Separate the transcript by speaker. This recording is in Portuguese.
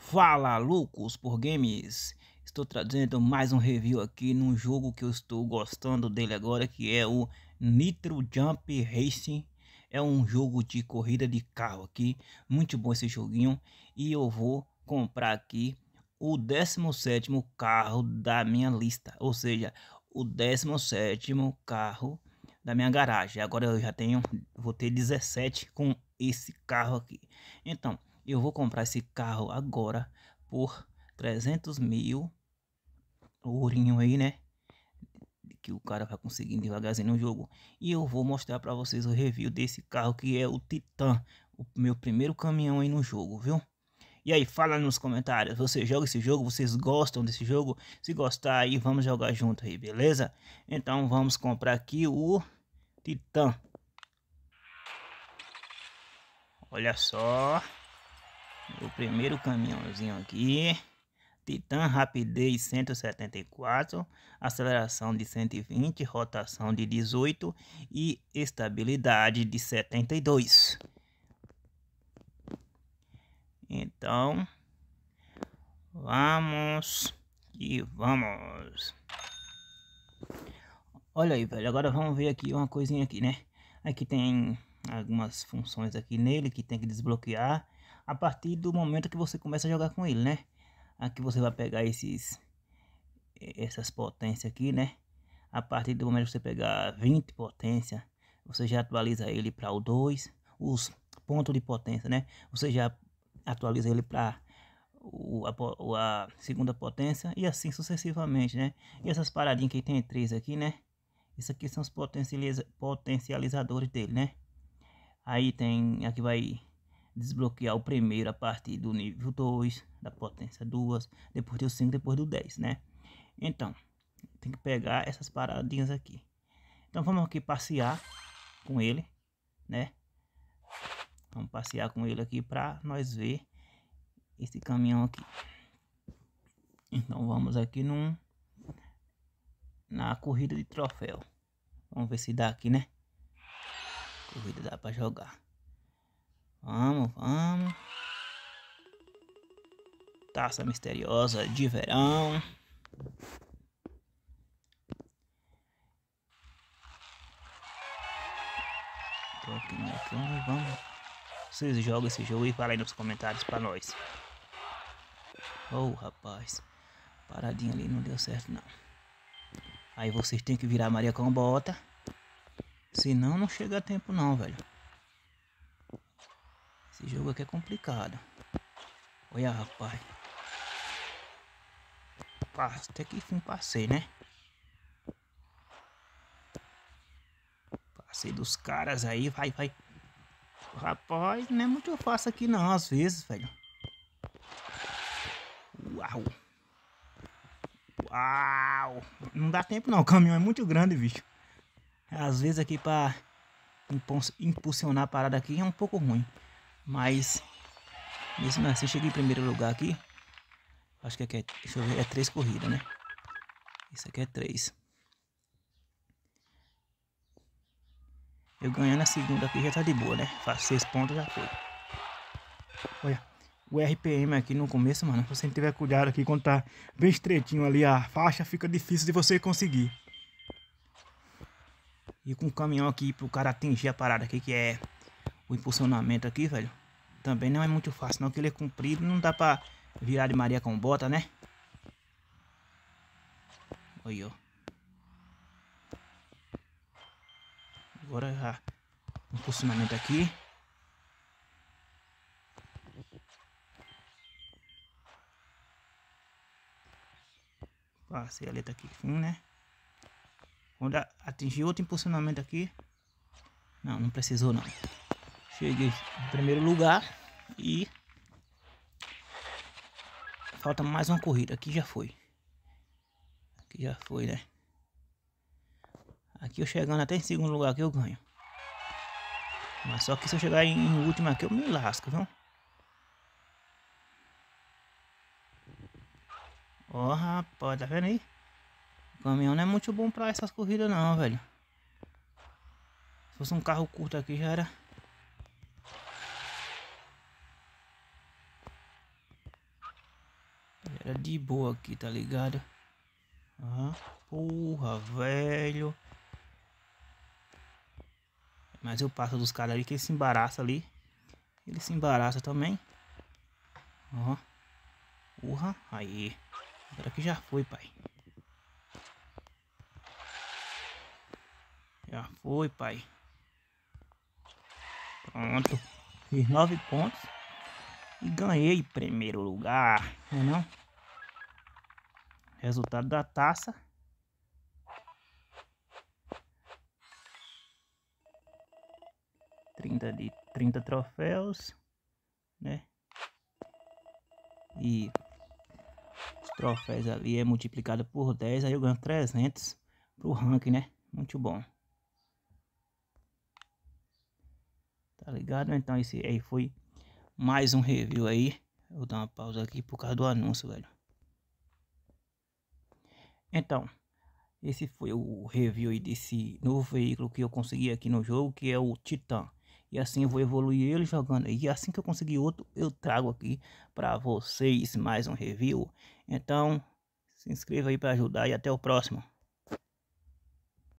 Speaker 1: Fala loucos por games, estou trazendo mais um review aqui num jogo que eu estou gostando dele agora que é o Nitro Jump Racing É um jogo de corrida de carro aqui, muito bom esse joguinho E eu vou comprar aqui o 17 carro da minha lista, ou seja, o 17 carro da minha garagem Agora eu já tenho, vou ter 17 com esse carro aqui Então eu vou comprar esse carro agora por 300 mil. O ourinho aí, né? Que o cara vai conseguindo devagarzinho no jogo. E eu vou mostrar para vocês o review desse carro que é o Titan. O meu primeiro caminhão aí no jogo, viu? E aí, fala nos comentários, você joga esse jogo, vocês gostam desse jogo? Se gostar aí, vamos jogar junto aí, beleza? Então vamos comprar aqui o Titan. Olha só. O primeiro caminhãozinho aqui. Titan rapidez 174, aceleração de 120, rotação de 18 e estabilidade de 72. Então, vamos e vamos. Olha aí, velho, agora vamos ver aqui uma coisinha aqui, né? Aqui tem algumas funções aqui nele que tem que desbloquear a partir do momento que você começa a jogar com ele, né? Aqui você vai pegar esses essas potências aqui, né? A partir do momento que você pegar 20 potência, você já atualiza ele para o 2, os pontos de potência, né? Você já atualiza ele para o, a, a, segunda potência e assim sucessivamente, né? E essas paradinhas que tem três aqui, né? Isso aqui são os potencializadores dele, né? Aí tem, aqui vai desbloquear o primeiro a partir do nível 2, da potência 2, depois do 5, depois do 10, né? Então, tem que pegar essas paradinhas aqui. Então vamos aqui passear com ele, né? Vamos passear com ele aqui para nós ver esse caminhão aqui. Então vamos aqui num na corrida de troféu. Vamos ver se dá aqui, né? Corrida dá para jogar. Vamos, vamos. Taça misteriosa de verão. Tô aqui vamos. Vocês jogam esse jogo e falem nos comentários pra nós. Oh, rapaz. Paradinha ali não deu certo, não. Aí vocês têm que virar Maria com bota. Senão não chega a tempo, não, velho. Esse jogo aqui é complicado. Olha, rapaz. Até que fim passei, né? Passei dos caras aí, vai, vai. Rapaz, não é muito fácil aqui não, às vezes, velho. Uau. Uau. Não dá tempo não, o caminhão é muito grande, bicho. Às vezes aqui pra impulsionar a parada aqui é um pouco ruim. Mas mesmo assim cheguei em primeiro lugar aqui. Acho que aqui é, deixa eu ver, é três corridas, né? Isso aqui é três. Eu ganhando a segunda aqui já tá de boa, né? Faço seis pontos, já foi. Olha, o RPM aqui no começo, mano. Se você não tiver cuidado aqui, quando tá bem estreitinho ali a faixa, fica difícil de você conseguir. E com o caminhão aqui pro cara atingir a parada aqui, que é o impulsionamento aqui, velho. Também não é muito fácil, não, que ele é comprido, não dá pra virar de Maria com bota, né? Aí, ó. Agora já um aqui. Passei a letra aqui, fim, né? Quando atingir outro impulsionamento aqui. Não, não precisou não. Cheguei em primeiro lugar e falta mais uma corrida. Aqui já foi. Aqui já foi, né? Aqui eu chegando até em segundo lugar que eu ganho. Mas só que se eu chegar em, em último aqui eu me lasco, viu? Ó, oh, rapaz, tá vendo aí? O caminhão não é muito bom pra essas corridas não, velho. Se fosse um carro curto aqui já era... Era de boa aqui, tá ligado? Uhum. Porra, velho. Mas eu passo dos caras ali que ele se embaraça ali. Ele se embaraça também. Ó. Uhum. Porra, aí. Agora que já foi, pai. Já foi, pai. Pronto. Fiz nove pontos. E ganhei primeiro lugar, não é não? Resultado da taça. Trinta de trinta troféus, né? E os troféus ali é multiplicado por 10, aí eu ganho 300 pro ranking, né? Muito bom. Tá ligado? Então esse aí foi mais um review aí. Eu vou dar uma pausa aqui por causa do anúncio, velho. Então, esse foi o review desse novo veículo que eu consegui aqui no jogo, que é o Titan. E assim eu vou evoluir ele jogando. E assim que eu conseguir outro, eu trago aqui para vocês mais um review. Então, se inscreva aí para ajudar e até o próximo.